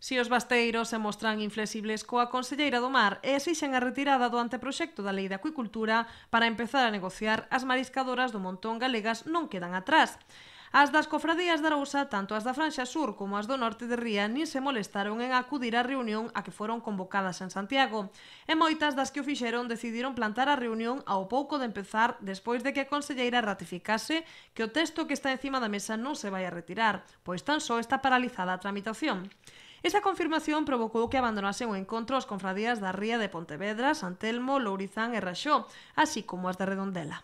Si os basteiros se mostran inflexibles coa Conselleira do Mar e exixen a retirada do anteproxecto da Lei de Acuicultura para empezar a negociar, as mariscadoras do montón galegas non quedan atrás. As das cofradías de Arousa, tanto as da Franxa Sur como as do norte de Ría, nin se molestaron en acudir á reunión a que foron convocadas en Santiago. E moitas das que o fixeron decidiron plantar a reunión ao pouco de empezar despois de que a conselleira ratificase que o texto que está encima da mesa non se vai a retirar, pois tan só está paralizada a tramitación. Esa confirmación provocou que abandonase o encontro as confradías da Ría de Pontevedra, Santelmo, Lourizán e Raxó, así como as de Redondela.